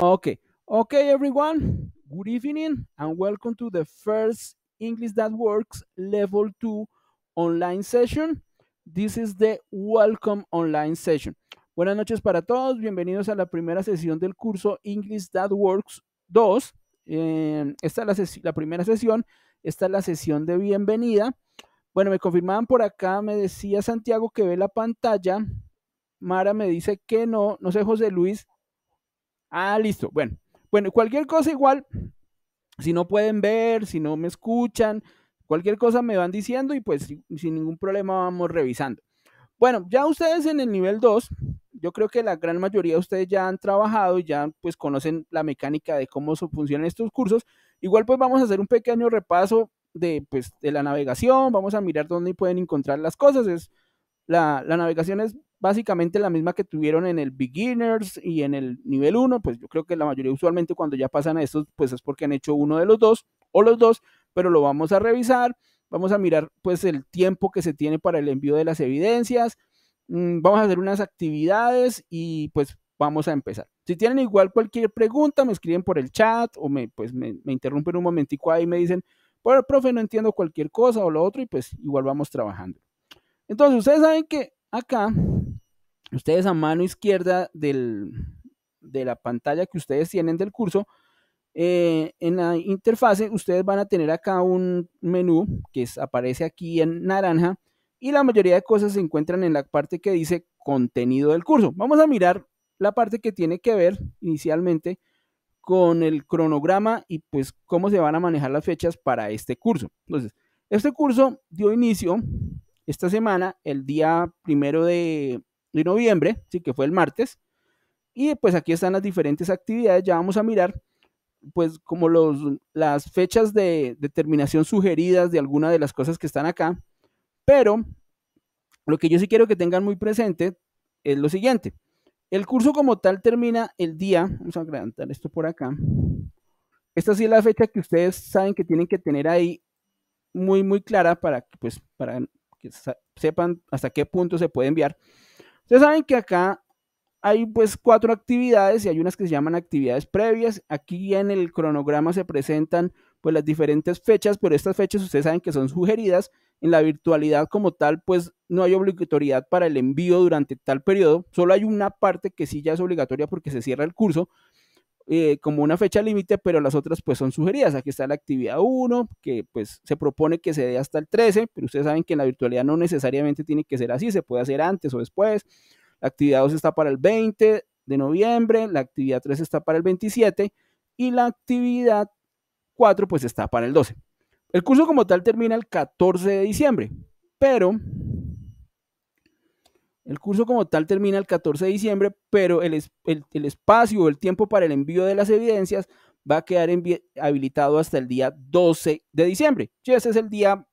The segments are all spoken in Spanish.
Okay. Okay, everyone. Good evening and welcome to the first English That Works Level 2 online session. This is the welcome online session. Buenas noches para todos. Bienvenidos a la primera sesión del curso English That Works 2. Eh, esta es la, la primera sesión. Esta es la sesión de bienvenida. Bueno, me confirmaban por acá, me decía Santiago que ve la pantalla. Mara me dice que no, no sé José Luis, Ah, listo. Bueno, bueno, cualquier cosa igual, si no pueden ver, si no me escuchan, cualquier cosa me van diciendo y pues sin ningún problema vamos revisando. Bueno, ya ustedes en el nivel 2, yo creo que la gran mayoría de ustedes ya han trabajado y ya pues conocen la mecánica de cómo funcionan estos cursos. Igual pues vamos a hacer un pequeño repaso de, pues, de la navegación, vamos a mirar dónde pueden encontrar las cosas. Es, la, la navegación es básicamente la misma que tuvieron en el beginners y en el nivel 1, pues yo creo que la mayoría usualmente cuando ya pasan a estos, pues es porque han hecho uno de los dos o los dos, pero lo vamos a revisar, vamos a mirar pues el tiempo que se tiene para el envío de las evidencias, mm, vamos a hacer unas actividades y pues vamos a empezar. Si tienen igual cualquier pregunta, me escriben por el chat o me, pues me, interrumpen un momentico ahí y me dicen, bueno, profe, no entiendo cualquier cosa o lo otro y pues igual vamos trabajando. Entonces, ustedes saben que acá ustedes a mano izquierda de la pantalla que ustedes tienen del curso, eh, en la interfase ustedes van a tener acá un menú que aparece aquí en naranja y la mayoría de cosas se encuentran en la parte que dice contenido del curso. Vamos a mirar la parte que tiene que ver inicialmente con el cronograma y pues cómo se van a manejar las fechas para este curso. Entonces, este curso dio inicio esta semana, el día primero de de noviembre, sí, que fue el martes. Y pues aquí están las diferentes actividades, ya vamos a mirar pues como los, las fechas de, determinación sugeridas de alguna de las cosas que están acá, pero lo que yo sí quiero que tengan muy presente es lo siguiente. El curso como tal termina el día, vamos a agrandar esto por acá. Esta sí es la fecha que ustedes saben que tienen que tener ahí muy, muy clara para pues, para que sepan hasta qué punto se puede enviar. Ustedes saben que acá hay pues cuatro actividades y hay unas que se llaman actividades previas. Aquí en el cronograma se presentan pues las diferentes fechas, pero estas fechas ustedes saben que son sugeridas. En la virtualidad como tal, pues no hay obligatoriedad para el envío durante tal periodo. Solo hay una parte que sí ya es obligatoria porque se cierra el curso, eh, como una fecha límite, pero las otras pues son sugeridas. Aquí está la actividad 1, que pues se propone que se dé hasta el 13, pero ustedes saben que en la virtualidad no necesariamente tiene que ser así, se puede hacer antes o después. La actividad 2 está para el 20 de noviembre, la actividad 3 está para el 27 y la actividad 4 pues está para el 12. El curso como tal termina el 14 de diciembre, pero el curso como tal termina el 14 de diciembre, pero el, el, espacio o el tiempo para el envío de las evidencias va a quedar habilitado hasta el día 12 de diciembre. ese es el día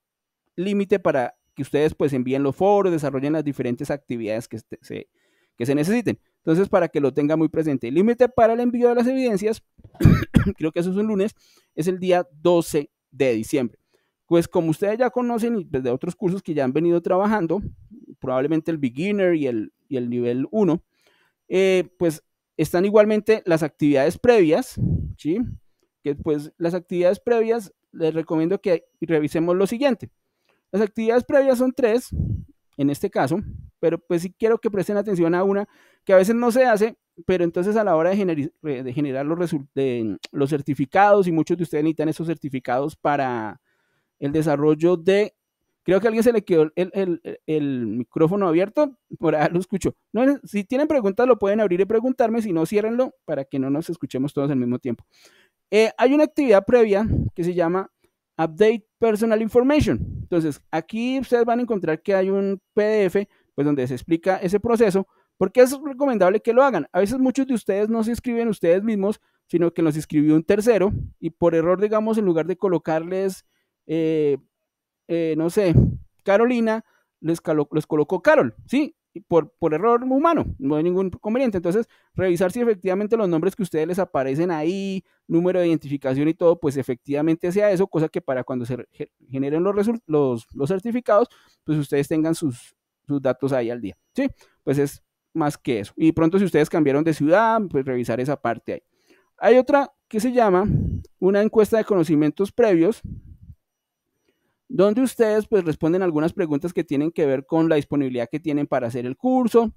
límite para que ustedes pues envíen los foros, desarrollen las diferentes actividades que este-, se, que se necesiten. Entonces, para que lo tenga muy presente, el límite para el envío de las evidencias, creo que eso es un lunes, es el día 12 de diciembre. Pues como ustedes ya conocen y desde pues, otros cursos que ya han venido trabajando, probablemente el beginner y el, nivel 1, eh, pues están igualmente las actividades previas, ¿sí? Que pues las actividades previas les recomiendo que revisemos lo siguiente. Las actividades previas son tres, en este caso, pero pues sí quiero que presten atención a una que a veces no se hace, pero entonces a la hora de, de generar los, los certificados, y muchos de ustedes necesitan esos certificados para el desarrollo de Creo que a alguien se le quedó el, micrófono abierto, por ahora lo escucho. si tienen preguntas lo pueden abrir y preguntarme, si no, ciérrenlo para que no nos escuchemos todos al mismo tiempo. Eh, hay una actividad previa que se llama Update Personal Information. Entonces, aquí ustedes van a encontrar que hay un PDF pues, donde se explica ese proceso, porque es recomendable que lo hagan. A veces muchos de ustedes no se inscriben ustedes mismos, sino que los escribió un tercero y por error, digamos, en lugar de colocarles... Eh, eh, no sé, Carolina, les, les colocó Carol, ¿sí? Por, por, error humano, no hay ningún conveniente. Entonces, revisar si efectivamente los nombres que ustedes les aparecen ahí, número de identificación y todo, pues efectivamente sea eso, cosa que para cuando se generen los, los, los certificados, pues ustedes tengan sus, sus datos ahí al día. Sí, pues es más que eso. Y pronto si ustedes cambiaron de ciudad, pues revisar esa parte ahí. Hay otra que se llama una encuesta de conocimientos previos, donde ustedes pues responden algunas preguntas que tienen que ver con la disponibilidad que tienen para hacer el curso,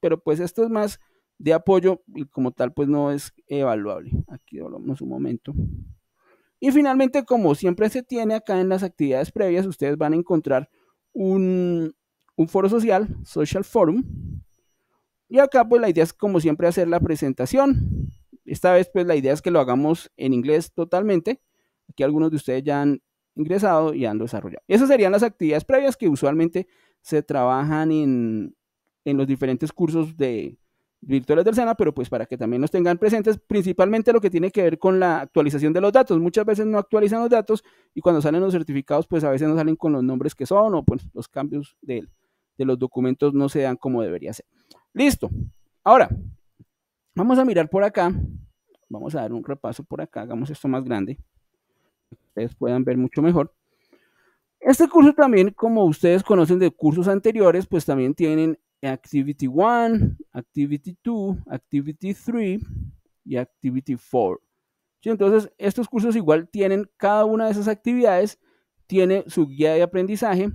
pero pues esto es más de apoyo y como tal pues no es evaluable. Aquí hablamos un momento. Y finalmente, como siempre se tiene acá en las actividades previas, ustedes van a encontrar un, un foro social, Social Forum. Y acá pues la idea es como siempre hacer la presentación. Esta vez pues la idea es que lo hagamos en inglés totalmente. Aquí algunos de ustedes ya han ingresado y han desarrollado. Esas serían las actividades previas que usualmente se trabajan en, los diferentes cursos de virtuales del SENA, pero pues para que también nos tengan presentes, principalmente lo que tiene que ver con la actualización de los datos. Muchas veces no actualizan los datos y cuando salen los certificados, pues a veces no salen con los nombres que son o pues los cambios de, de los documentos no se dan como debería ser. Listo. Ahora, vamos a mirar por acá. Vamos a dar un repaso por acá, hagamos esto más grande ustedes puedan ver mucho mejor. Este curso también, como ustedes conocen de cursos anteriores, pues también tienen Activity 1, Activity 2, Activity 3 y Activity 4. Entonces, estos cursos igual tienen cada una de esas actividades, tiene su guía de aprendizaje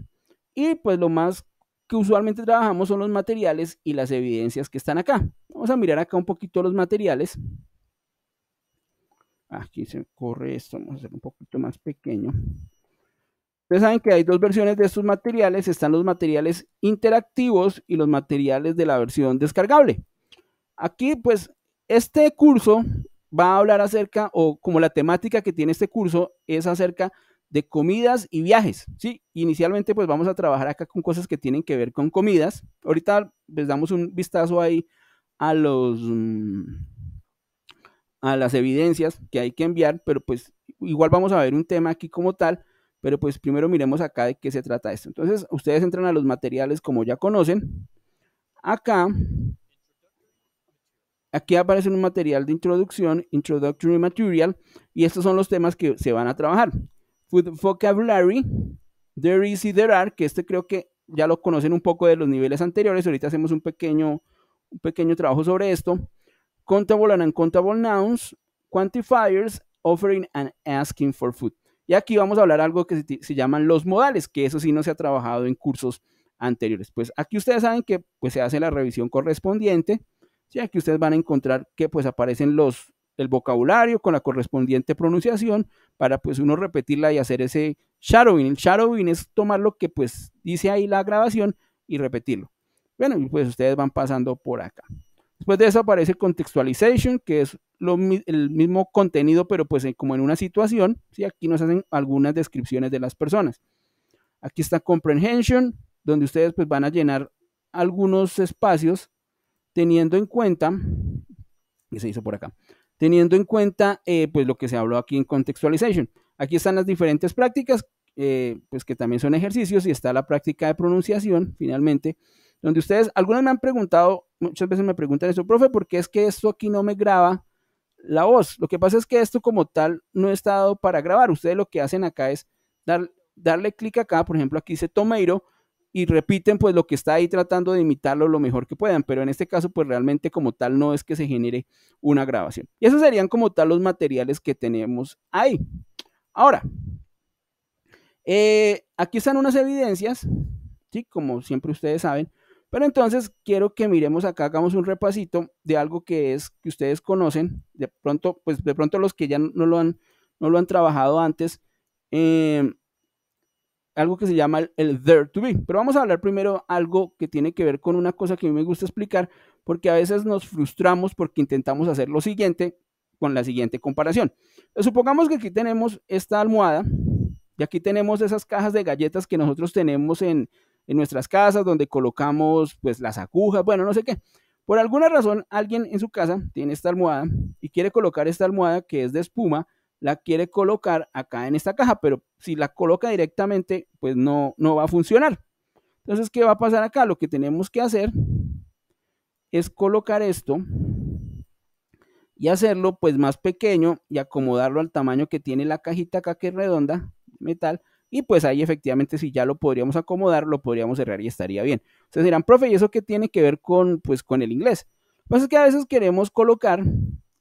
y pues lo más que usualmente trabajamos son los materiales y las evidencias que están acá. Vamos a mirar acá un poquito los materiales. Aquí se corre esto, vamos a hacer un poquito más pequeño. Ustedes saben que hay dos versiones de estos materiales, están los materiales interactivos y los materiales de la versión descargable. Aquí pues este curso va a hablar acerca, o como la temática que tiene este curso es acerca de comidas y viajes, ¿sí? Inicialmente pues vamos a trabajar acá con cosas que tienen que ver con comidas. Ahorita les damos un vistazo ahí a los... Mm, a las evidencias que hay que enviar, pero pues igual vamos a ver un tema aquí como tal, pero pues primero miremos acá de qué se trata esto. Entonces, ustedes entran a los materiales como ya conocen. Acá, aquí aparece un material de introducción, Introductory Material, y estos son los temas que se van a trabajar. Food Vocabulary, There is y There are, que este creo que ya lo conocen un poco de los niveles anteriores, ahorita hacemos un pequeño, un pequeño trabajo sobre esto. Countable and Uncountable Nouns, Quantifiers, Offering and Asking for Food. Y aquí vamos a hablar algo que se, llaman los modales, que eso sí no se ha trabajado en cursos anteriores. Pues aquí ustedes saben que pues, se hace la revisión correspondiente, aquí ustedes van a encontrar que pues aparecen los, el vocabulario con la correspondiente pronunciación para pues uno repetirla y hacer ese shadowing. El shadowing es tomar lo que pues dice ahí la grabación y repetirlo. Bueno, pues ustedes van pasando por acá. Después de eso aparece contextualization, que es el mismo contenido, pero pues como en una situación, si aquí nos hacen algunas descripciones de las personas. Aquí está comprehension, donde ustedes pues van a llenar algunos espacios teniendo en cuenta, que se hizo por acá, teniendo en cuenta eh, pues lo que se habló aquí en contextualization. Aquí están las diferentes prácticas, eh, pues que también son ejercicios y está la práctica de pronunciación finalmente donde ustedes, algunos me han preguntado, muchas veces me preguntan eso, profe, ¿por qué es que esto aquí no me graba la voz? Lo que pasa es que esto como tal no está dado para grabar. Ustedes lo que hacen acá es dar, darle clic acá, por ejemplo, aquí dice Tomeiro, y repiten pues lo que está ahí tratando de imitarlo lo mejor que puedan, pero en este caso pues realmente como tal no es que se genere una grabación. Y esos serían como tal los materiales que tenemos ahí. Ahora, eh, aquí están unas evidencias, ¿sí? como siempre ustedes saben, pero entonces quiero que miremos acá, hagamos un repasito de algo que es que ustedes conocen, de pronto, pues de pronto los que ya no lo han, no lo han trabajado antes, em, algo que se llama el, there to be. Pero vamos a hablar primero algo que tiene que ver con una cosa que a mí me gusta explicar, porque a veces nos frustramos porque intentamos hacer lo siguiente con la siguiente comparación. supongamos que aquí tenemos esta almohada y aquí tenemos esas cajas de galletas que nosotros tenemos en, en nuestras casas, donde colocamos pues las agujas, bueno, no sé qué. Por alguna razón, alguien en su casa tiene esta almohada y quiere colocar esta almohada que es de espuma, la quiere colocar acá en esta caja, pero si la coloca directamente, pues no, no va a funcionar. Entonces, ¿qué va a pasar acá? Lo que tenemos que hacer es colocar esto y hacerlo pues más pequeño y acomodarlo al tamaño que tiene la cajita acá que es redonda, metal, y pues ahí efectivamente si ya lo podríamos acomodar, lo podríamos cerrar y estaría bien. Ustedes dirán, profe, ¿y eso qué tiene que ver con, pues, con el inglés? Pues es que a veces queremos colocar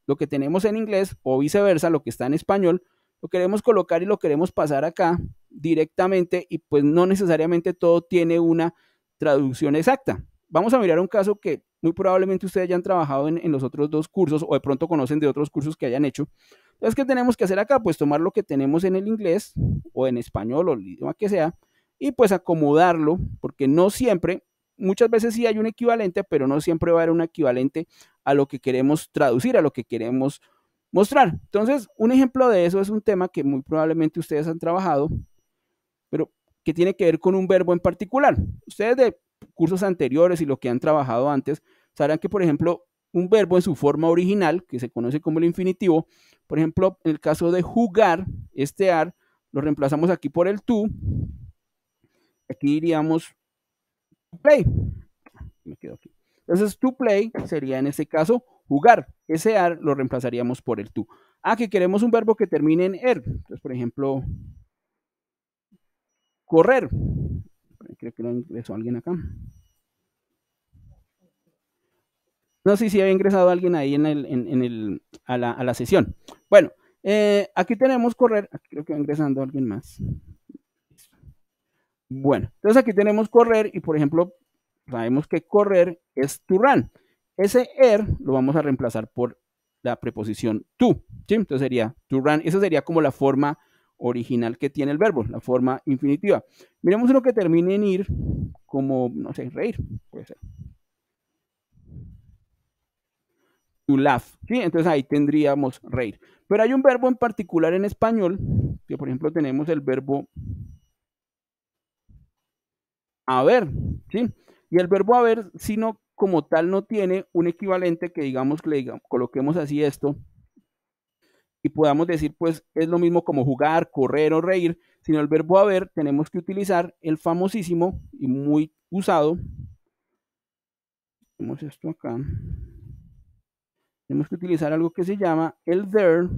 lo que tenemos en inglés o viceversa, lo que está en español, lo queremos colocar y lo queremos pasar acá directamente y pues no necesariamente todo tiene una traducción exacta. Vamos a mirar un caso que muy probablemente ustedes ya han trabajado en, en los otros dos cursos o de pronto conocen de otros cursos que hayan hecho. Entonces, ¿qué tenemos que hacer acá? Pues tomar lo que tenemos en el inglés o en español o el idioma que sea y pues acomodarlo, porque no siempre, muchas veces sí hay un equivalente, pero no siempre va a haber un equivalente a lo que queremos traducir, a lo que queremos mostrar. Entonces, un ejemplo de eso es un tema que muy probablemente ustedes han trabajado, pero que tiene que ver con un verbo en particular. Ustedes de cursos anteriores y lo que han trabajado antes, sabrán que, por ejemplo, un verbo en su forma original, que se conoce como el infinitivo. Por ejemplo, en el caso de jugar, este ar, lo reemplazamos aquí por el tú. Aquí diríamos play. Entonces, to play sería en este caso jugar. Ese ar lo reemplazaríamos por el tú. Ah, que queremos un verbo que termine en er. Entonces, por ejemplo, correr. Creo que lo ingresó alguien acá. No sé si había ingresado alguien ahí en a, la, sesión. Bueno, eh, aquí tenemos correr. creo que va ingresando alguien más. Bueno, entonces aquí tenemos correr y por ejemplo, sabemos que correr es to run. Ese er lo vamos a reemplazar por la preposición to. Entonces sería to run. Esa sería como la forma original que tiene el verbo, la forma infinitiva. Miremos lo que termine en ir, como, no sé, reír, puede ser to laugh. ¿sí? Entonces ahí tendríamos reír. Pero hay un verbo en particular en español, que por ejemplo tenemos el verbo haber, ¿sí? Y el verbo haber, sino como tal, no tiene un equivalente que digamos que le digamos, coloquemos así esto y podamos decir, pues es lo mismo como jugar, correr o reír, sino el verbo haber tenemos que utilizar el famosísimo y muy usado. Tenemos esto acá tenemos que utilizar algo que se llama el there,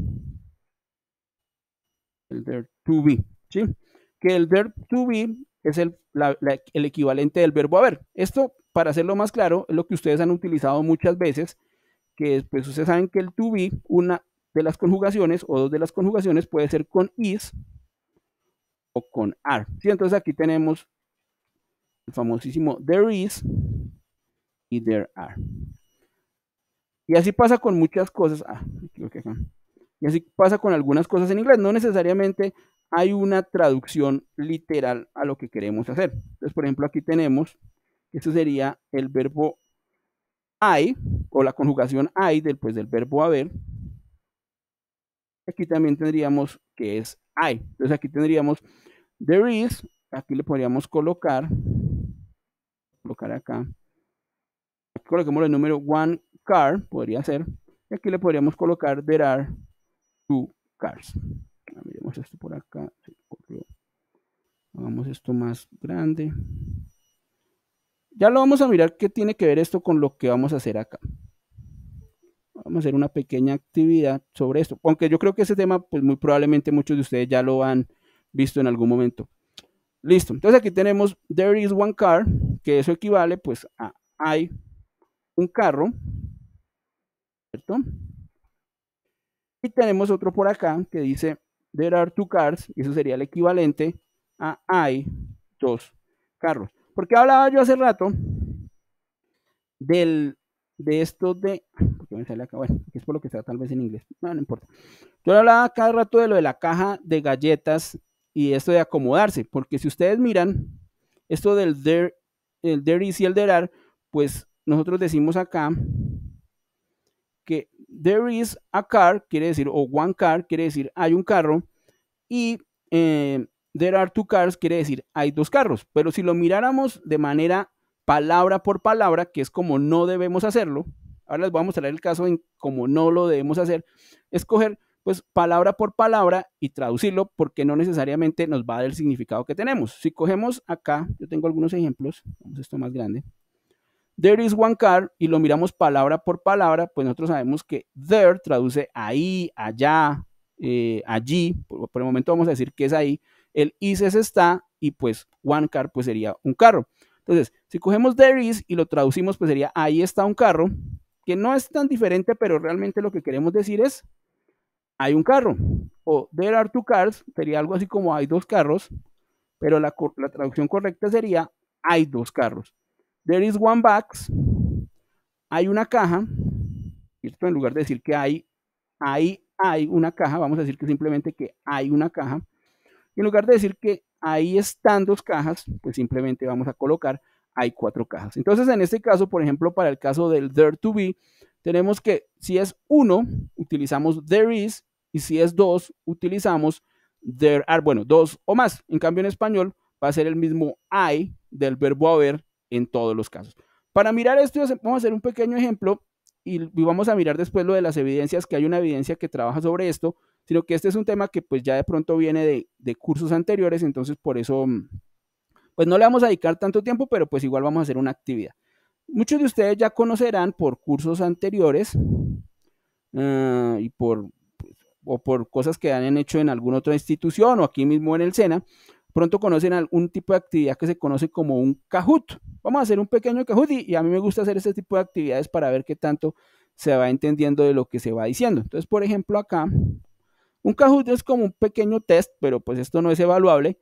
el there to be, ¿sí? Que el there to be es el, el equivalente del verbo haber. Esto, para hacerlo más claro, es lo que ustedes han utilizado muchas veces, que después ustedes saben que el to be, una de las conjugaciones o dos de las conjugaciones puede ser con is o con are. ¿sí? Entonces aquí tenemos el famosísimo there is y there are. Y así pasa con muchas cosas. Ah, acá. Y así pasa con algunas cosas en inglés. No necesariamente hay una traducción literal a lo que queremos hacer. Entonces, por ejemplo, aquí tenemos, esto sería el verbo I, o la conjugación I del, del verbo haber. Aquí también tendríamos que es I. Entonces aquí tendríamos there is, aquí le podríamos colocar, colocar acá, coloquemos el número one car, podría ser. Y aquí le podríamos colocar there are two cars. Ah, miremos esto por acá. Hagamos esto más grande. Ya lo vamos a mirar qué tiene que ver esto con lo que vamos a hacer acá. Vamos a hacer una pequeña actividad sobre esto. Aunque yo creo que ese tema, pues muy probablemente muchos de ustedes ya lo han visto en algún momento. Listo. Entonces aquí tenemos there is one car, que eso equivale pues a hay un carro, ¿cierto? Y tenemos otro por acá que dice, there are two cars, y eso sería el equivalente a hay dos carros. Porque hablaba yo hace rato del, de esto de... Me sale acá? Bueno, es por lo que sea tal vez en inglés. No, no importa. Yo hablaba cada rato de lo de la caja de galletas y esto de acomodarse. Porque si ustedes miran, esto del there, el there is y el there are, pues nosotros decimos acá que there is a car quiere decir, o one car quiere decir hay un carro, y eh, there are two cars quiere decir hay dos carros. Pero si lo miráramos de manera palabra por palabra, que es como no debemos hacerlo, ahora les voy a mostrar el caso en cómo no lo debemos hacer, escoger pues palabra por palabra y traducirlo porque no necesariamente nos va a dar el significado que tenemos. Si cogemos acá, yo tengo algunos ejemplos, vamos a esto más grande. There is one car y lo miramos palabra por palabra, pues nosotros sabemos que there traduce ahí, allá, eh, allí, por, el momento vamos a decir que es ahí, el is es está y pues one car pues sería un carro. Entonces, si cogemos there is y lo traducimos pues sería ahí está un carro, que no es tan diferente, pero realmente lo que queremos decir es hay un carro o there are two cars, sería algo así como hay dos carros, pero la, la traducción correcta sería hay dos carros. There is one box. Hay una caja. en lugar de decir que hay, hay, hay una caja, vamos a decir que simplemente que hay una caja. Y en lugar de decir que ahí están dos cajas, pues simplemente vamos a colocar hay cuatro cajas. Entonces, en este caso, por ejemplo, para el caso del there to be, tenemos que si es uno, utilizamos there is, y si es dos, utilizamos there are, bueno, dos o más. En cambio, en español va a ser el mismo hay del verbo haber en todos los casos. Para mirar esto, vamos a hacer un pequeño ejemplo y, vamos a mirar después lo de las evidencias, que hay una evidencia que trabaja sobre esto, sino que este es un tema que pues ya de pronto viene de, cursos anteriores, entonces por eso mm, pues no le vamos a dedicar tanto tiempo, pero pues igual vamos a hacer una actividad. Muchos de ustedes ya conocerán por cursos anteriores eh, y por, pues, o por cosas que han hecho en alguna otra institución o aquí mismo en el SENA, pronto conocen algún tipo de actividad que se conoce como un Kahoot. Vamos a hacer un pequeño Kahoot y, a mí me gusta hacer este tipo de actividades para ver qué tanto se va entendiendo de lo que se va diciendo. Entonces, por ejemplo, acá, un Kahoot es como un pequeño test, pero pues esto no es evaluable.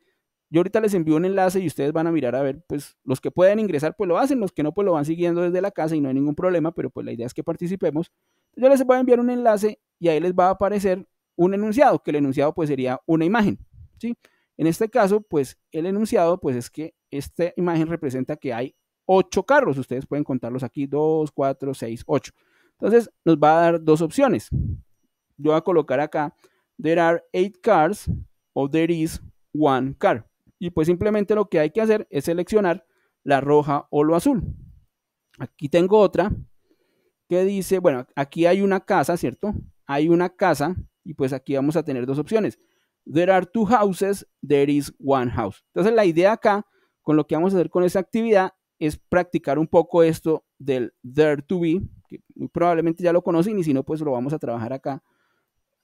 Yo ahorita les envío un enlace y ustedes van a mirar a ver, pues los que pueden ingresar, pues lo hacen, los que no, pues lo van siguiendo desde la casa y no hay ningún problema, pero pues la idea es que participemos. Yo les voy a enviar un enlace y ahí les va a aparecer un enunciado, que el enunciado pues sería una imagen, ¿sí? sí en este caso, pues el enunciado, pues es que esta imagen representa que hay ocho carros. Ustedes pueden contarlos aquí, 2, 4, 6, 8. Entonces nos va a dar dos opciones. Yo voy a colocar acá, there are eight cars o there is one car. Y pues simplemente lo que hay que hacer es seleccionar la roja o lo azul. Aquí tengo otra que dice, bueno, aquí hay una casa, ¿cierto? Hay una casa y pues aquí vamos a tener dos opciones. There are two houses, there is one house. Entonces la idea acá, con lo que vamos a hacer con esta actividad, es practicar un poco esto del there to be, que muy probablemente ya lo conocen y si no, pues lo vamos a trabajar acá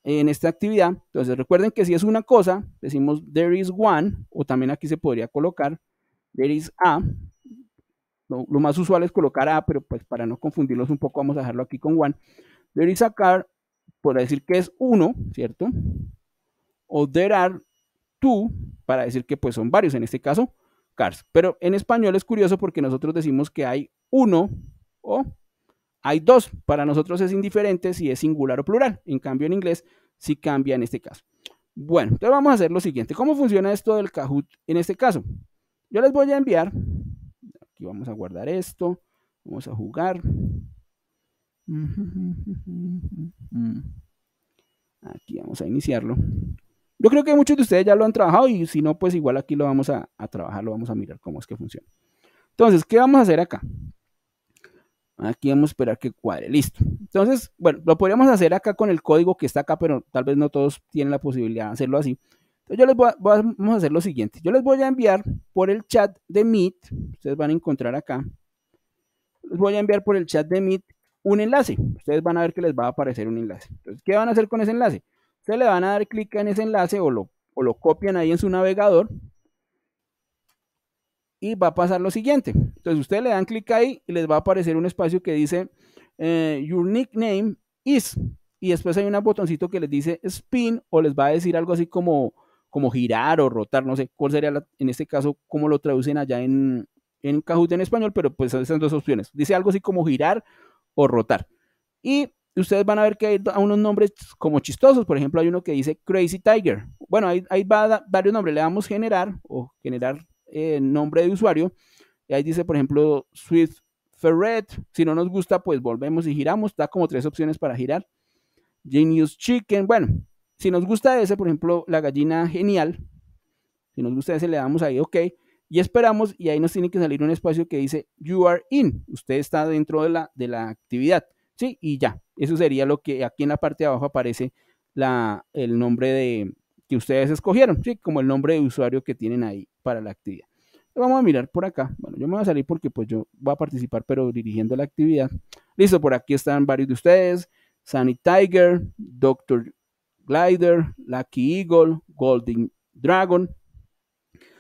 en esta actividad. Entonces recuerden que si es una cosa, decimos there is one, o también aquí se podría colocar there is a. Lo, más usual es colocar a, pero pues para no confundirlos un poco vamos a dejarlo aquí con one. There is a car, podría decir que es uno, ¿cierto? o there para decir que pues son varios, en este caso cars. Pero en español es curioso porque nosotros decimos que hay uno o hay dos. Para nosotros es indiferente si es singular o plural. En cambio en inglés sí cambia en este caso. Bueno, entonces vamos a hacer lo siguiente. ¿Cómo funciona esto del Kahoot en este caso? Yo les voy a enviar, aquí vamos a guardar esto, vamos a jugar. Aquí vamos a iniciarlo. Yo creo que muchos de ustedes ya lo han trabajado y si no, pues igual aquí lo vamos a, trabajar, lo vamos a mirar cómo es que funciona. Entonces, ¿qué vamos a hacer acá? Aquí vamos a esperar que cuadre, listo. Entonces, bueno, lo podríamos hacer acá con el código que está acá, pero tal vez no todos tienen la posibilidad de hacerlo así. Entonces, yo les voy vamos a hacer lo siguiente. Yo les voy a enviar por el chat de Meet, ustedes van a encontrar acá, les voy a enviar por el chat de Meet un enlace. Ustedes van a ver que les va a aparecer un enlace. Entonces, ¿qué van a hacer con ese enlace? se le van a dar clic en ese enlace o lo, lo copian ahí en su navegador y va a pasar lo siguiente. Entonces ustedes le dan clic ahí y les va a aparecer un espacio que dice eh, Your nickname is. Y después hay un botoncito que les dice spin o les va a decir algo así como, como girar o rotar. No sé cuál sería en este caso cómo lo traducen allá en, en Kahoot en español, pero pues esas dos opciones. Dice algo así como girar o rotar. Y ustedes van a ver que hay unos nombres como chistosos. Por ejemplo, hay uno que dice Crazy Tiger. Bueno, ahí, va varios nombres. Le damos generar o generar eh, nombre de usuario. Y ahí dice, por ejemplo, Swift Ferret. Si no nos gusta, pues volvemos y giramos. Da como tres opciones para girar. Genius Chicken. Bueno, si nos gusta ese, por ejemplo, la gallina genial. Si nos gusta ese, le damos ahí OK. Y esperamos y ahí nos tiene que salir un espacio que dice You are in. Usted está dentro la, de la actividad. Sí, y ya. Eso sería lo que aquí en la parte de abajo aparece la, el nombre de, que ustedes escogieron, ¿sí? como el nombre de usuario que tienen ahí para la actividad. Vamos a mirar por acá. Bueno, yo me voy a salir porque pues yo voy a participar, pero dirigiendo la actividad. Listo, por aquí están varios de ustedes. Sunny Tiger, Doctor Glider, Lucky Eagle, Golden Dragon.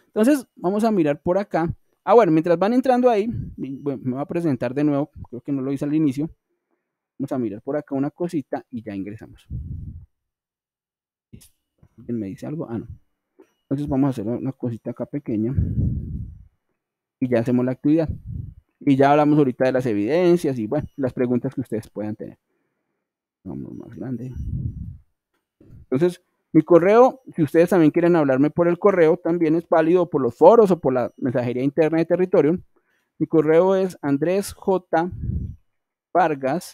Entonces, vamos a mirar por acá. Ah, bueno, mientras van entrando ahí, me voy a presentar de nuevo, creo que no lo hice al inicio. Vamos a mirar por acá una cosita y ya ingresamos. ¿Alguien me dice algo? Ah, no. Entonces vamos a hacer una cosita acá pequeña. Y ya hacemos la actividad. Y ya hablamos ahorita de las evidencias y bueno, las preguntas que ustedes puedan tener. Vamos más grande. Entonces, mi correo, si ustedes también quieren hablarme por el correo, también es válido por los foros o por la mensajería interna de territorio. Mi correo es pargas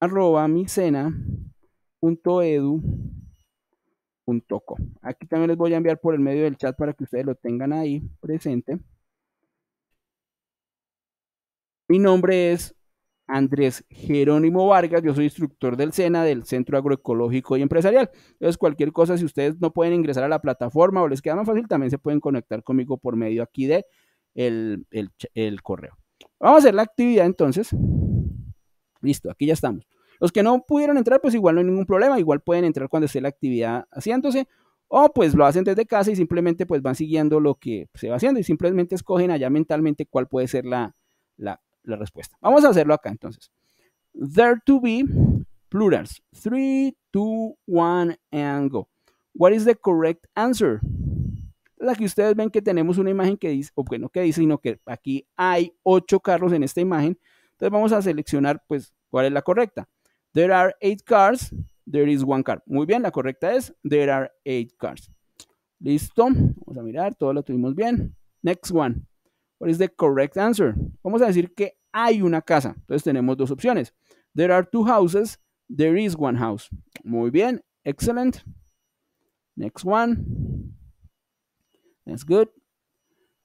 arroba micena.edu.co. Aquí también les voy a enviar por el medio del chat para que ustedes lo tengan ahí presente. Mi nombre es Andrés Jerónimo Vargas, yo soy instructor del SENA, del Centro Agroecológico y Empresarial. Entonces, cualquier cosa, si ustedes no pueden ingresar a la plataforma o les queda más fácil, también se pueden conectar conmigo por medio aquí de el, el correo. Vamos a hacer la actividad entonces. Listo, aquí ya estamos. Los que no pudieron entrar, pues igual no hay ningún problema, igual pueden entrar cuando esté la actividad haciéndose, o pues lo hacen desde casa y simplemente pues van siguiendo lo que se va haciendo y simplemente escogen allá mentalmente cuál puede ser la, la, respuesta. Vamos a hacerlo acá entonces. There to be plurals. 3, 2, 1 and go. What is the correct answer? La que ustedes ven que tenemos una imagen que dice, o bueno que dice, sino que aquí hay ocho carros en esta imagen. Entonces vamos a seleccionar pues ¿Cuál es la correcta? There are eight cars, there is one car. Muy bien, la correcta es there are eight cars. Listo, vamos a mirar, todo lo tuvimos bien. Next one. What is the correct answer? Vamos a decir que hay una casa. Entonces tenemos dos opciones. There are two houses, there is one house. Muy bien, excellent. Next one. That's good.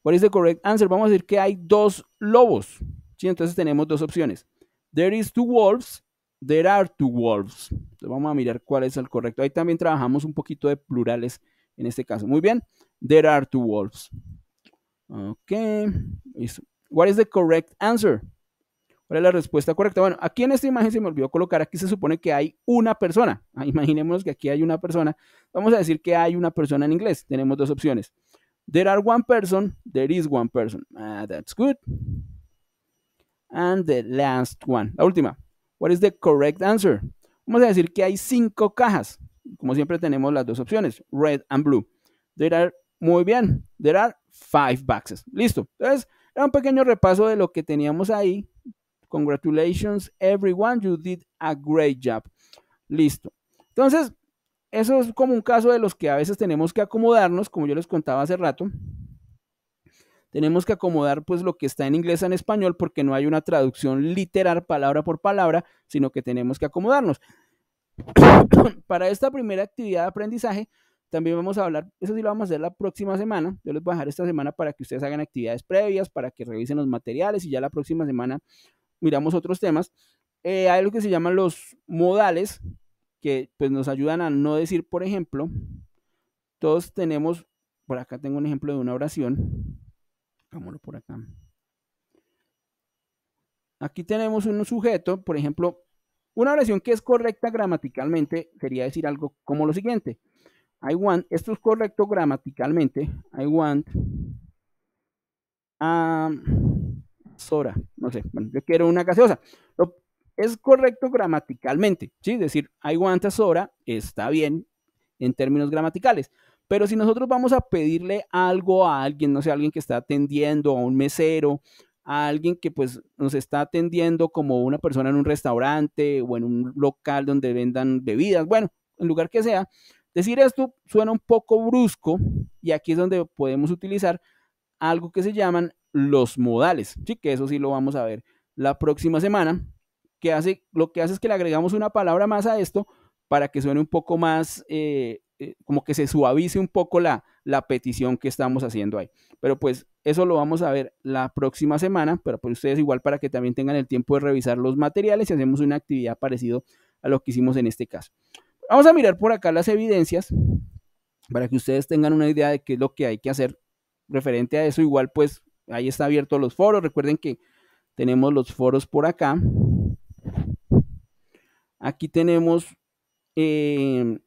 What is the correct answer? Vamos a decir que hay dos lobos. Entonces tenemos dos opciones. There is two wolves, there are two wolves. Entonces vamos a mirar cuál es el correcto. Ahí también trabajamos un poquito de plurales en este caso. Muy bien. There are two wolves. Ok. Listo. What is the correct answer? ¿Cuál es la respuesta correcta? Bueno, aquí en esta imagen se me olvidó colocar, aquí se supone que hay una persona. Ah, Imaginemos que aquí hay una persona. Vamos a decir que hay una persona en inglés. Tenemos dos opciones. There are one person, there is one person. Ah, that's good. And the last one. La última. What is the correct answer? Vamos a decir que hay cinco cajas. Como siempre tenemos las dos opciones, red and blue. There are, muy bien, there are five boxes. Listo. Entonces, era un pequeño repaso de lo que teníamos ahí. Congratulations everyone, you did a great job. Listo. Entonces, eso es como un caso de los que a veces tenemos que acomodarnos, como yo les contaba hace rato tenemos que acomodar pues lo que está en inglés en español porque no hay una traducción literal palabra por palabra, sino que tenemos que acomodarnos. Para esta primera actividad de aprendizaje, también vamos a hablar, eso sí lo vamos a hacer la próxima semana. Yo les voy a dejar esta semana para que ustedes hagan actividades previas, para que revisen los materiales y ya la próxima semana miramos otros temas. Eh, hay lo que se llaman los modales, que pues nos ayudan a no decir, por ejemplo, todos tenemos, por acá tengo un ejemplo de una oración, por acá. Aquí tenemos un sujeto, por ejemplo, una oración que es correcta gramaticalmente sería decir algo como lo siguiente. I want, esto es correcto gramaticalmente. I want a um, Sora, no sé, yo quiero una gaseosa. es correcto gramaticalmente, ¿sí? Decir I want a Sora, está bien en términos gramaticales. Pero si nosotros vamos a pedirle algo a alguien, no sé, alguien que está atendiendo, a un mesero, a alguien que pues nos está atendiendo como una persona en un restaurante o en un local donde vendan bebidas, bueno, en lugar que sea, decir esto suena un poco brusco y aquí es donde podemos utilizar algo que se llaman los modales, sí, que eso sí lo vamos a ver la próxima semana, que hace, lo que hace es que le agregamos una palabra más a esto para que suene un poco más eh, eh, como que se suavice un poco la, la petición que estamos haciendo ahí. Pero pues eso lo vamos a ver la próxima semana, pero pues ustedes igual para que también tengan el tiempo de revisar los materiales y hacemos una actividad parecido a lo que hicimos en este caso. Vamos a mirar por acá las evidencias para que ustedes tengan una idea de qué es lo que hay que hacer referente a eso. Igual pues ahí está abierto los foros. Recuerden que tenemos los foros por acá. Aquí tenemos eh,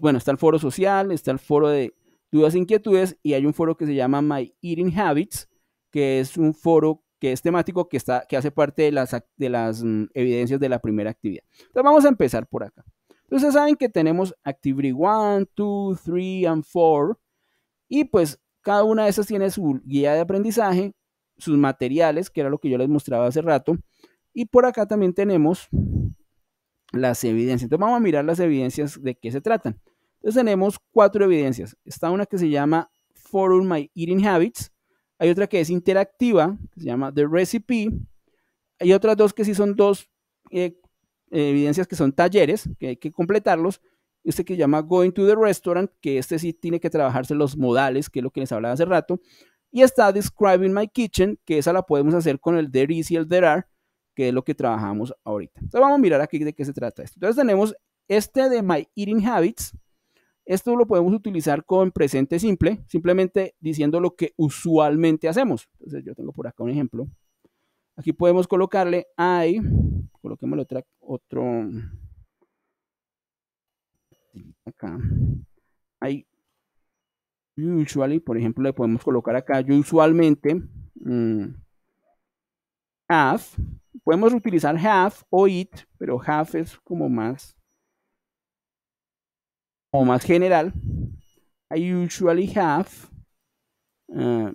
bueno, está el foro social, está el foro de dudas e inquietudes y hay un foro que se llama My Eating Habits, que es un foro que es temático, que, está, que hace parte de las, de las mm, evidencias de la primera actividad. Entonces vamos a empezar por acá. Entonces saben que tenemos Activity 1, 2, 3 and 4 y pues cada una de esas tiene su guía de aprendizaje, sus materiales, que era lo que yo les mostraba hace rato, y por acá también tenemos las evidencias. Entonces vamos a mirar las evidencias de qué se tratan. Entonces tenemos cuatro evidencias. Está una que se llama Forum My Eating Habits. Hay otra que es interactiva, que se llama The Recipe. Hay otras dos que sí son dos eh, evidencias que son talleres, que hay que completarlos. Este que se llama Going to the Restaurant, que este sí tiene que trabajarse los modales, que es lo que les hablaba hace rato. Y está Describing My Kitchen, que esa la podemos hacer con el There Is y el There Are que es lo que trabajamos ahorita. Entonces vamos a mirar aquí de qué se trata esto. Entonces tenemos este de My Eating Habits. Esto lo podemos utilizar con presente simple, simplemente diciendo lo que usualmente hacemos. Entonces yo tengo por acá un ejemplo. Aquí podemos colocarle I, coloquemos otro, acá, I usually, por ejemplo, le podemos colocar acá, yo usualmente, mm, have. Podemos utilizar half o it, pero have es como más, o más general. I usually have eh,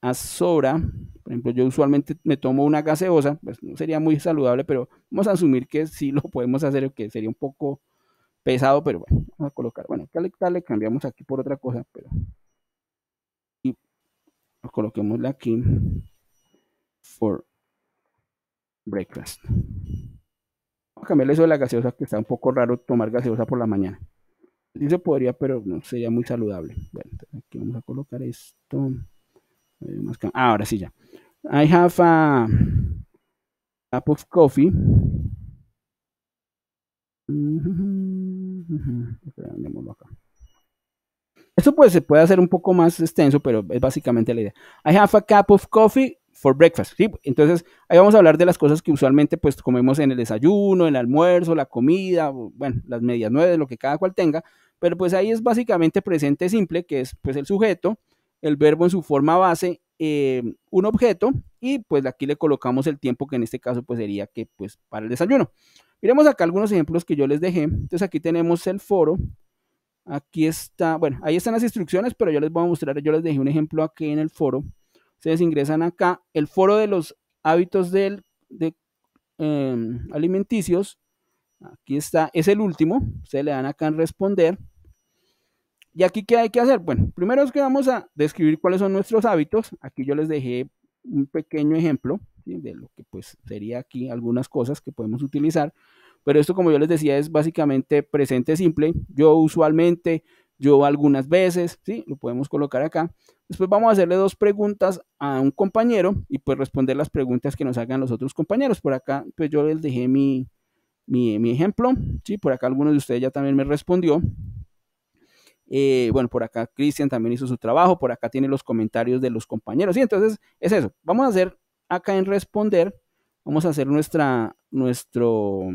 a soda. Por ejemplo, yo usualmente me tomo una gaseosa, pues no sería muy saludable, pero vamos a asumir que sí lo podemos hacer, que sería un poco pesado, pero bueno, vamos a colocar, bueno, qué le, cambiamos aquí por otra cosa, pero y coloquemosle aquí for breakfast. Vamos a cambiarle eso de la gaseosa, que está un poco raro tomar gaseosa por la mañana. Sí se podría, pero no sería muy saludable. Bueno, aquí vamos a colocar esto. Ah, ahora sí ya. I have a cup of coffee. Esto pues se puede hacer un poco más extenso, pero es básicamente la idea. I have a cup of coffee for breakfast. ¿sí? Entonces, ahí vamos a hablar de las cosas que usualmente pues comemos en el desayuno, el almuerzo, la comida, bueno, las medias nueve, lo que cada cual tenga, pero pues ahí es básicamente presente simple, que es pues el sujeto, el verbo en su forma base, em, un objeto y pues aquí le colocamos el tiempo que en este caso pues sería que pues para el desayuno. Miremos acá algunos ejemplos que yo les dejé. Entonces aquí tenemos el foro. Aquí está, bueno, ahí están las instrucciones, pero yo les voy a mostrar, yo les dejé un ejemplo aquí en el foro. Ustedes ingresan acá, el foro de los hábitos de, em, alimenticios, aquí está, es el último, ustedes le dan acá en responder. ¿Y aquí qué hay que hacer? Bueno, primero es que vamos a describir cuáles son nuestros hábitos. Aquí yo les dejé un pequeño ejemplo de lo que pues sería aquí algunas cosas que podemos utilizar. Pero esto, como yo les decía, es básicamente presente simple. Yo usualmente, yo algunas veces, ¿sí? Lo podemos colocar acá. Después vamos a hacerle dos preguntas a un compañero y pues responder las preguntas que nos hagan los otros compañeros. Por acá, pues yo les dejé mi, ejemplo, ¿sí? Por acá algunos de ustedes ya también me respondió. Eh, bueno, por acá Cristian también hizo su trabajo, por acá tiene los comentarios de los compañeros. Y entonces es eso. Vamos a hacer acá en responder, vamos a hacer nuestra, nuestro,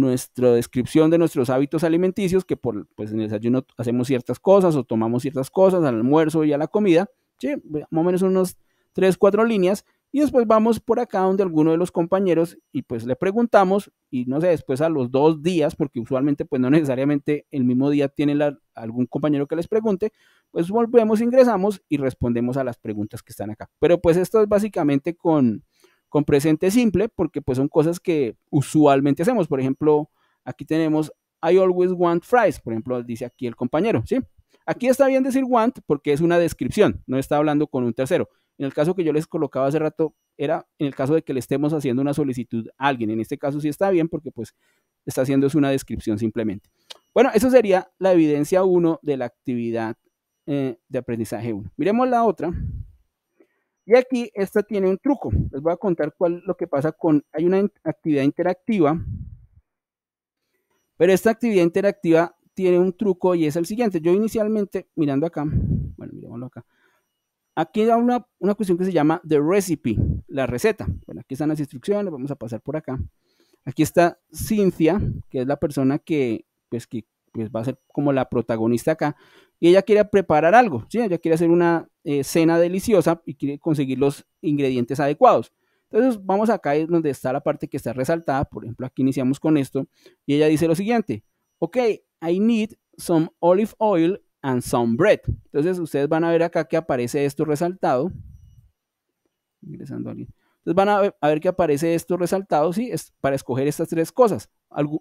nuestra descripción de nuestros hábitos alimenticios, que por, pues en el desayuno hacemos ciertas cosas o tomamos ciertas cosas al almuerzo y a la comida, ¿sí? más o menos unos 3, 4 líneas, y después vamos por acá donde alguno de los compañeros y pues le preguntamos, y no sé, después a los dos días, porque usualmente pues no necesariamente el mismo día tiene algún compañero que les pregunte, pues volvemos, ingresamos y respondemos a las preguntas que están acá. Pero pues esto es básicamente con, con presente simple, porque pues son cosas que usualmente hacemos. Por ejemplo, aquí tenemos I always want fries, por ejemplo, dice aquí el compañero, ¿sí? Aquí está bien decir want porque es una descripción, no está hablando con un tercero. En el caso que yo les colocaba hace rato, era en el caso de que le estemos haciendo una solicitud a alguien. En este caso sí está bien porque pues está haciendo una descripción simplemente. Bueno, eso sería la evidencia 1 de la actividad eh, de aprendizaje 1. Miremos la otra. Y aquí esta tiene un truco. Les voy a contar cuál lo que pasa con hay una actividad interactiva. Pero esta actividad interactiva tiene un truco y es el siguiente. Yo inicialmente mirando acá, bueno, miremoslo acá. Aquí da una, cuestión que se llama the recipe, la receta. Bueno, aquí están las instrucciones, vamos a pasar por acá. Aquí está Cynthia, que es la persona que, pues, que pues, va a ser como la protagonista acá. Y ella quiere preparar algo, ¿sí? Ella quiere hacer una, eh, cena deliciosa y quiere conseguir los ingredientes adecuados. Entonces vamos acá es donde está la parte que está resaltada, por ejemplo aquí iniciamos con esto y ella dice lo siguiente, ok, I need some olive oil and some bread. Entonces ustedes van a ver acá que aparece esto resaltado. Ingresando Entonces van a ver, que aparece esto resaltado, sí, es para escoger estas tres cosas,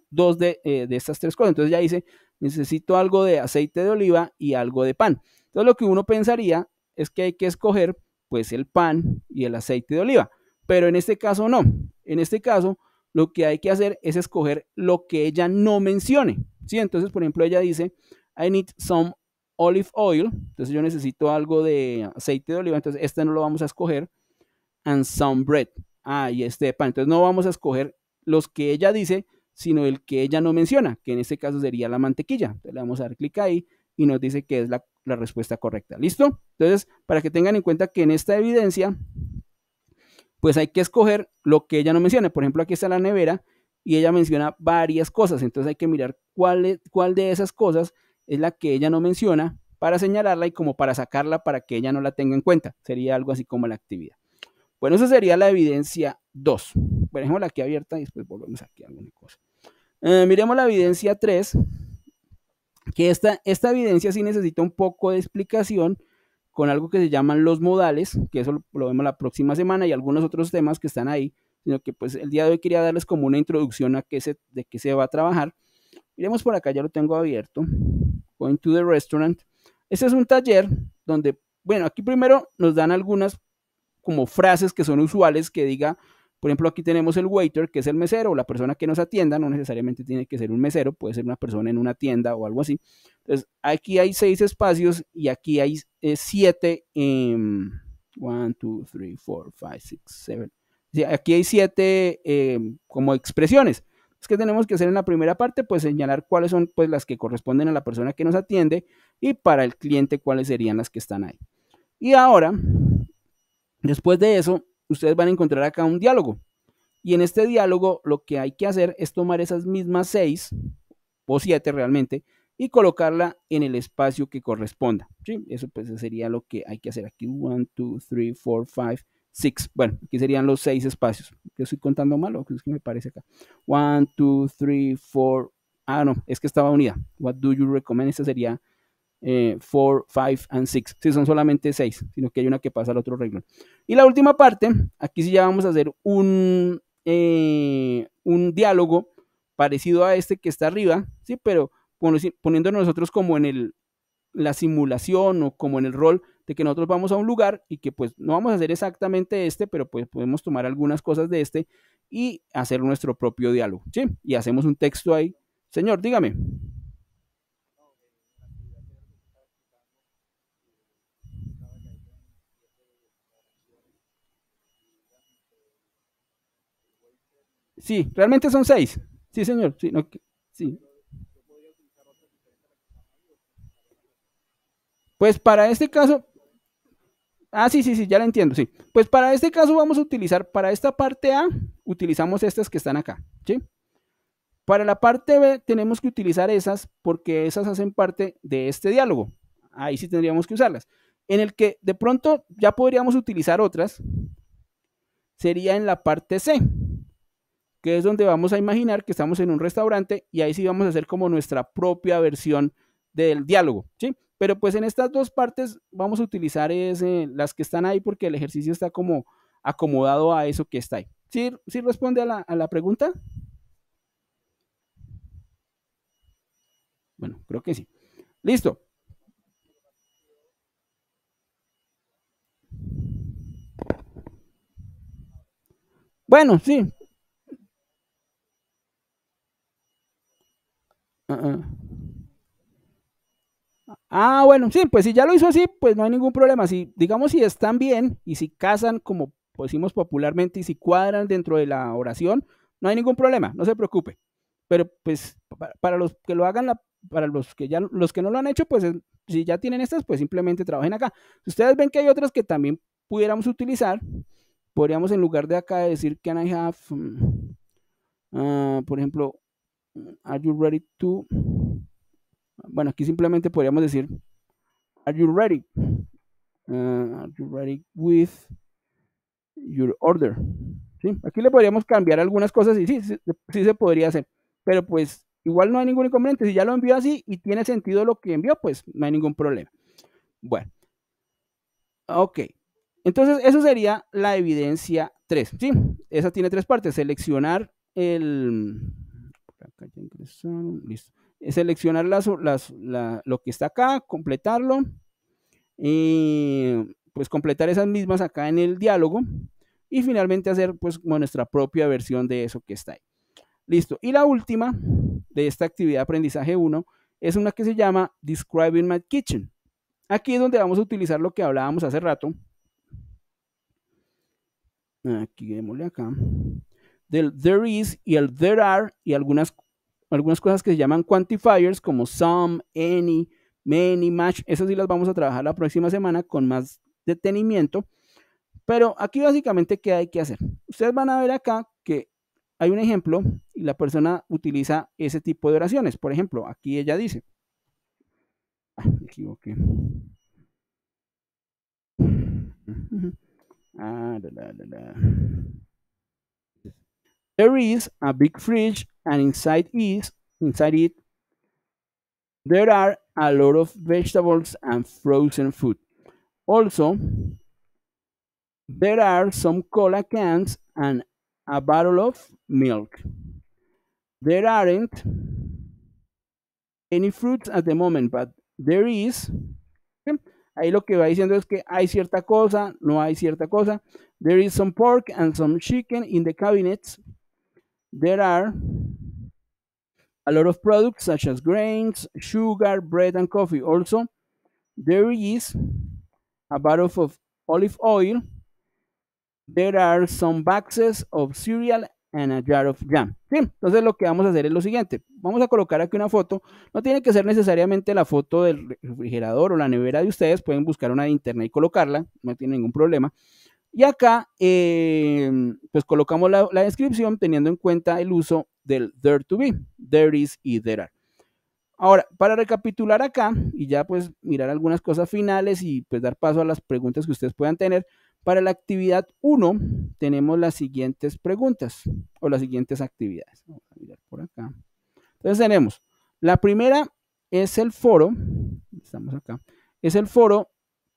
dos de, eh, de, estas tres cosas. Entonces ya dice, necesito algo de aceite de oliva y algo de pan. Entonces lo que uno pensaría es que hay que escoger pues el pan y el aceite de oliva. Pero en este caso no. En este caso lo que hay que hacer es escoger lo que ella no mencione. ¿sí? Entonces, por ejemplo, ella dice, I need some olive oil. Entonces yo necesito algo de aceite de oliva. Entonces este no lo vamos a escoger. And some bread. Ah, y este pan. Entonces no vamos a escoger los que ella dice, sino el que ella no menciona, que en este caso sería la mantequilla. Entonces le vamos a dar clic ahí y nos dice que es la la respuesta correcta. ¿Listo? Entonces, para que tengan en cuenta que en esta evidencia, pues hay que escoger lo que ella no menciona. Por ejemplo, aquí está la nevera y ella menciona varias cosas. Entonces hay que mirar cuál, cuál de esas cosas es la que ella no menciona para señalarla y como para sacarla para que ella no la tenga en cuenta. Sería algo así como la actividad. Bueno, esa sería la evidencia 2. la aquí abierta y después volvemos aquí a alguna cosa. Eh, miremos la evidencia 3, que esta, evidencia sí necesita un poco de explicación con algo que se llaman los modales, que eso lo vemos la próxima semana y algunos otros temas que están ahí, sino que pues el día de hoy quería darles como una introducción a de qué se va a trabajar. Miremos por acá, ya lo tengo abierto. Going to the restaurant. Este es un taller donde, bueno, aquí primero nos dan algunas como frases que son usuales que diga por ejemplo, aquí tenemos el waiter, que es el mesero, o la persona que nos atienda, no necesariamente tiene que ser un mesero, puede ser una persona en una tienda o algo así. Entonces, aquí hay seis espacios y aquí hay eh, siete. One, two, three, four, five, six, seven. Aquí hay siete em, como expresiones. Es que tenemos que hacer en la primera parte, pues señalar cuáles son pues, las que corresponden a la persona que nos atiende y para el cliente cuáles serían las que están ahí. Y ahora, después de eso, ustedes van a encontrar acá un diálogo. Y en este diálogo lo que hay que hacer es tomar esas mismas seis o siete realmente y colocarla en el espacio que corresponda. ¿sí? Eso pues sería lo que hay que hacer aquí. 1, 2, 3, 4, 5, 6. Bueno, aquí serían los seis espacios. ¿Qué estoy contando mal o qué es que me parece acá? 1, 2, 3, 4. Ah, no, es que estaba unida. What do you recommend? Esta sería 4, eh, 5 and 6. Si son solamente 6, sino que hay una que pasa al otro renglón. Y la última parte, aquí sí ya vamos a hacer un, eh, un diálogo parecido a este que está arriba, ¿sí? pero poniéndonos nosotros como en el, la simulación o como en el rol de que nosotros vamos a un lugar y que pues no vamos a hacer exactamente este, pero pues podemos tomar algunas cosas de este y hacer nuestro propio diálogo, Y hacemos un texto ahí. Señor, dígame. Sí, realmente son seis. Sí, señor. Sí, sí. Pues para este caso, ah, sí, sí, sí, ya lo entiendo, sí. Pues para este caso vamos a utilizar, para esta parte A, utilizamos estas que están acá, ¿sí? Para la parte B tenemos que utilizar esas porque esas hacen parte de este diálogo. Ahí sí tendríamos que usarlas. En el que de pronto ya podríamos utilizar otras, sería en la parte C que es donde vamos a imaginar que estamos en un restaurante y ahí sí vamos a hacer como nuestra propia versión del diálogo, ¿sí? Pero pues en estas dos partes vamos a utilizar es, eh, las que están ahí porque el ejercicio está como acomodado a eso que está ahí. ¿Sí, responde a la pregunta? Bueno, creo que sí. Listo. Bueno, sí, Ah, bueno, sí, pues si ya lo hizo así, pues no hay ningún problema. Si, digamos, si están bien y si casan, como decimos popularmente, y si cuadran dentro de la oración, no hay ningún problema, no se preocupe. Pero pues para, los que lo hagan, para los que ya los que no lo han hecho, pues si ya tienen estas, pues simplemente trabajen acá. Si ustedes ven que hay otras que también pudiéramos utilizar, podríamos en lugar de acá decir can I have, por ejemplo, Are you ready to? Bueno, aquí simplemente podríamos decir, Are you ready? Uh, are you ready with your order? ¿Sí? Aquí le podríamos cambiar algunas cosas y sí, sí, sí se podría hacer. Pero pues igual no hay ningún inconveniente. Si ya lo envió así y tiene sentido lo que envió, pues no hay ningún problema. Bueno. Ok. Entonces, eso sería la evidencia 3. ¿sí? Esa tiene tres partes. Seleccionar el, listo. Seleccionar lo que está acá, completarlo. y pues completar esas mismas acá en el diálogo. Y finalmente hacer pues nuestra propia versión de eso que está ahí. Listo. Y la última de esta actividad de aprendizaje 1 es una que se llama Describing My Kitchen. Aquí es donde vamos a utilizar lo que hablábamos hace rato. Aquí démosle acá. Del there is y el there are y algunas algunas cosas que se llaman quantifiers como some, any, many, match. Esas sí las vamos a trabajar la próxima semana con más detenimiento. Pero aquí básicamente, ¿qué hay que hacer? Ustedes van a ver acá que hay un ejemplo y la persona utiliza ese tipo de oraciones. Por ejemplo, aquí ella dice. Ah, me equivoqué. Ah, la, la, la. There is a big fridge and inside is inside it there are a lot of vegetables and frozen food. Also, there are some cola cans and a bottle of milk. There aren't any fruits at the moment, but there is. Eh, ahí lo que va diciendo es que hay cierta cosa, no hay cierta cosa. There is some pork and some chicken in the cabinets. There are a lot of products such as grains, sugar, bread, and coffee. Also, there is a bottle of olive oil. There are some boxes of cereal and a jar of jam. ¿Sí? Entonces lo que vamos a hacer es lo siguiente. Vamos a colocar aquí una foto. No tiene que ser necesariamente la foto del refrigerador o la nevera de ustedes. Pueden buscar una de internet y colocarla. No tiene ningún problema. Y acá, em, pues colocamos la, la, descripción teniendo en cuenta el uso del there to be, there is y there are. Ahora, para recapitular acá y ya pues mirar algunas cosas finales y pues dar paso a las preguntas que ustedes puedan tener, para la actividad 1 tenemos las siguientes preguntas o las siguientes actividades. Vamos a mirar por acá. Entonces tenemos, la primera es el foro, estamos acá, es el foro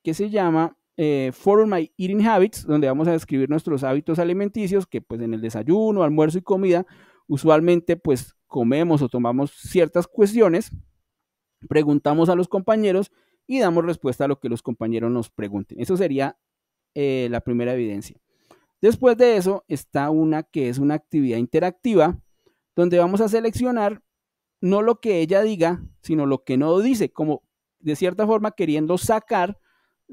que se llama eh, Forum My Eating Habits, donde vamos a describir nuestros hábitos alimenticios, que pues en el desayuno, almuerzo y comida, usualmente pues comemos o tomamos ciertas cuestiones, preguntamos a los compañeros y damos respuesta a lo que los compañeros nos pregunten. Eso sería eh, la primera evidencia. Después de eso está una que es una actividad interactiva, donde vamos a seleccionar no lo que ella diga, sino lo que no dice, como de cierta forma queriendo sacar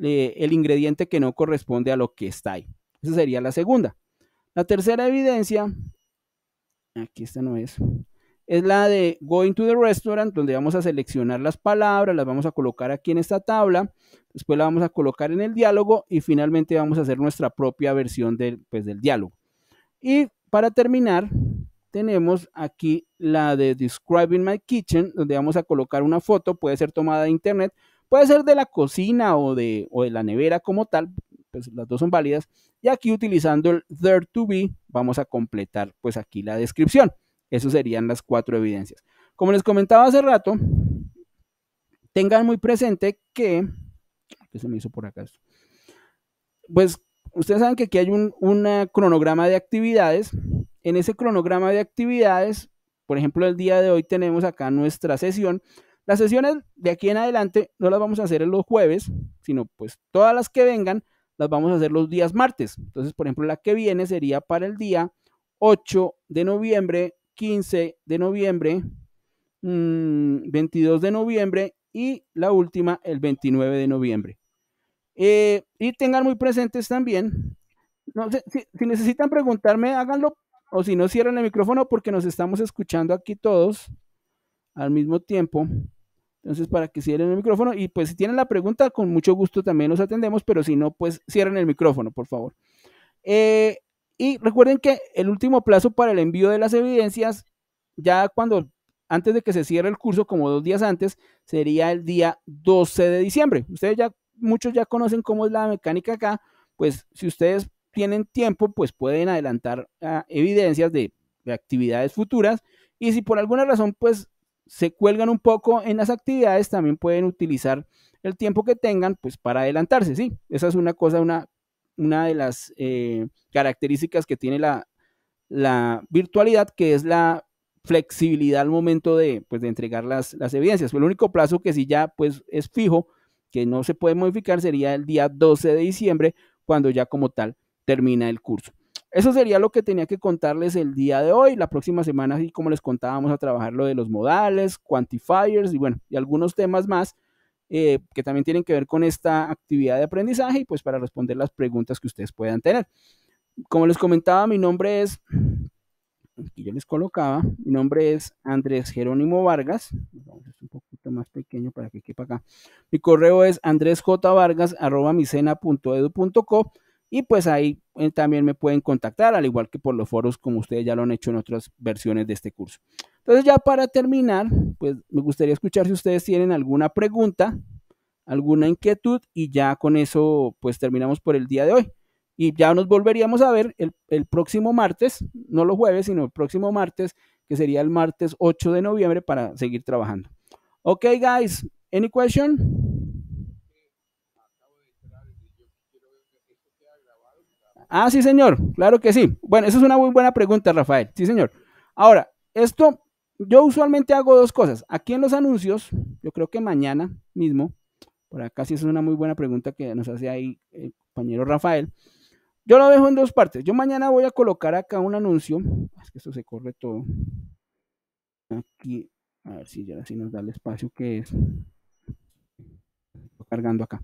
eh, el ingrediente que no corresponde a lo que está ahí. Esa sería la segunda. La tercera evidencia, aquí esta no es, es la de going to the restaurant, donde vamos a seleccionar las palabras, las vamos a colocar aquí en esta tabla, después la vamos a colocar en el diálogo y finalmente vamos a hacer nuestra propia versión del, pues, del diálogo. Y para terminar, tenemos aquí la de describing my kitchen, donde vamos a colocar una foto, puede ser tomada de internet, Puede ser de la cocina o de, la nevera como tal, pues las dos son válidas. Y aquí utilizando el there to be, vamos a completar pues aquí la descripción. Esas serían las cuatro evidencias. Como les comentaba hace rato, tengan muy presente que, ¿qué se me hizo por acá esto? Pues ustedes saben que aquí hay un cronograma de actividades. En ese cronograma de actividades, por ejemplo, el día de hoy tenemos acá nuestra sesión las sesiones de aquí en adelante no las vamos a hacer en los jueves, sino pues todas las que vengan las vamos a hacer los días martes. Entonces, por ejemplo, la que viene sería para el día 8 de noviembre, 15 de noviembre, 22 mm, de noviembre y la última el 29 de noviembre. Eh, y tengan muy presentes también, si, necesitan preguntarme, háganlo, o si no, cierren el micrófono porque nos estamos escuchando aquí todos al mismo tiempo. Entonces, para que cierren el micrófono y pues si tienen la pregunta, con mucho gusto también los atendemos, pero si no, pues cierren el micrófono, por favor. Eh, y recuerden que el último plazo para el envío de las evidencias, ya cuando, antes de que se cierre el curso, como dos días antes, sería el día 12 de diciembre. Ustedes ya, muchos ya conocen cómo es la mecánica acá, pues si ustedes tienen tiempo, pues pueden adelantar ah, evidencias de actividades futuras. Y si por alguna razón, pues se cuelgan un poco en las actividades, también pueden utilizar el tiempo que tengan pues para adelantarse, sí, esa es una cosa, una, una de las eh, características que tiene la, virtualidad, que es la flexibilidad al momento de, pues, de entregar las, evidencias. el único plazo que sí ya pues es fijo, que no se puede modificar, sería el día 12 de diciembre, cuando ya como tal termina el curso. Eso sería lo que tenía que contarles el día de hoy. La próxima semana, así como les contábamos, a trabajar lo de los modales, quantifiers y bueno, y algunos temas más eh, que también tienen que ver con esta actividad de aprendizaje y pues para responder las preguntas que ustedes puedan tener. Como les comentaba, mi nombre es, aquí yo les colocaba, mi nombre es Andrés Jerónimo Vargas. Vamos a un poquito más pequeño para que quepa acá. Mi correo es andresjvargas.edu.co y pues ahí eh, también me pueden contactar, al igual que por los foros, como ustedes ya lo han hecho en otras versiones de este curso. Entonces ya para terminar, pues me gustaría escuchar si ustedes tienen alguna pregunta, alguna inquietud y ya con eso pues terminamos por el día de hoy. Y ya nos volveríamos a ver el, próximo martes, no los jueves, sino el próximo martes, que sería el martes 8 de noviembre para seguir trabajando. Ok, guys, any question? Ah, sí, señor, claro que sí. Bueno, esa es una muy buena pregunta, Rafael. Sí, señor. Ahora, esto, yo usualmente hago dos cosas. Aquí en los anuncios, yo creo que mañana mismo, por acá sí es una muy buena pregunta que nos hace ahí el compañero Rafael. Yo lo dejo en dos partes. Yo mañana voy a colocar acá un anuncio. Ah, es que esto se corre todo. Aquí, a ver si ya así nos da el espacio que es. Estoy cargando acá.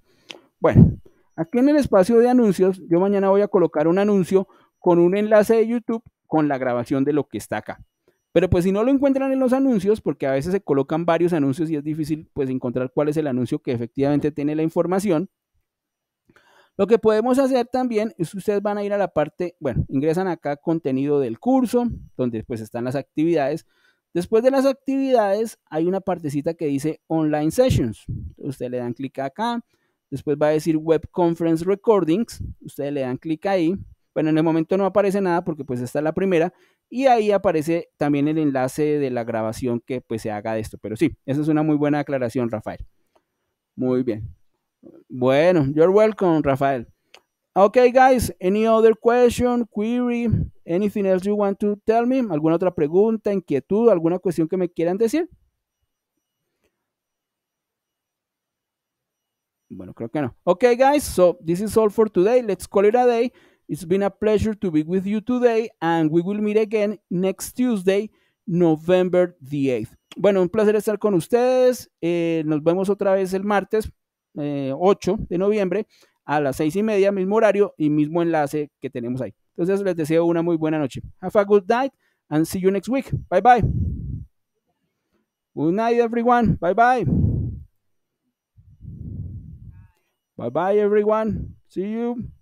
Bueno, Aquí en el espacio de anuncios, yo mañana voy a colocar un anuncio con un enlace de YouTube con la grabación de lo que está acá. Pero pues si no lo encuentran en los anuncios, porque a veces se colocan varios anuncios y es difícil pues encontrar cuál es el anuncio que efectivamente tiene la información. Lo que podemos hacer también es ustedes van a ir a la parte, bueno, ingresan acá contenido del curso, donde pues están las actividades. Después de las actividades hay una partecita que dice online sessions. Ustedes le dan clic acá, Después va a decir Web Conference Recordings. Ustedes le dan clic ahí. Bueno, en el momento no aparece nada porque pues esta es la primera. Y ahí aparece también el enlace de la grabación que pues se haga de esto. Pero sí, esa es una muy buena aclaración, Rafael. Muy bien. Bueno, you're welcome, Rafael. Ok, guys, any other question, query, anything else you want to tell me? ¿Alguna otra pregunta, inquietud, alguna cuestión que me quieran decir? Bueno, creo que no. Okay, guys, so this is all for today. Let's call it a day. It's been a pleasure to be with you today, and we will meet again next Tuesday, November the 8th. Bueno, un placer estar con ustedes. Eh, nos vemos otra vez el martes 8 eh, de noviembre a las 6 y media, mismo horario y mismo enlace que tenemos ahí. Entonces, les deseo una muy buena noche. Have a good night and see you next week. Bye bye. Good night, everyone. Bye bye. Bye bye, everyone. See you.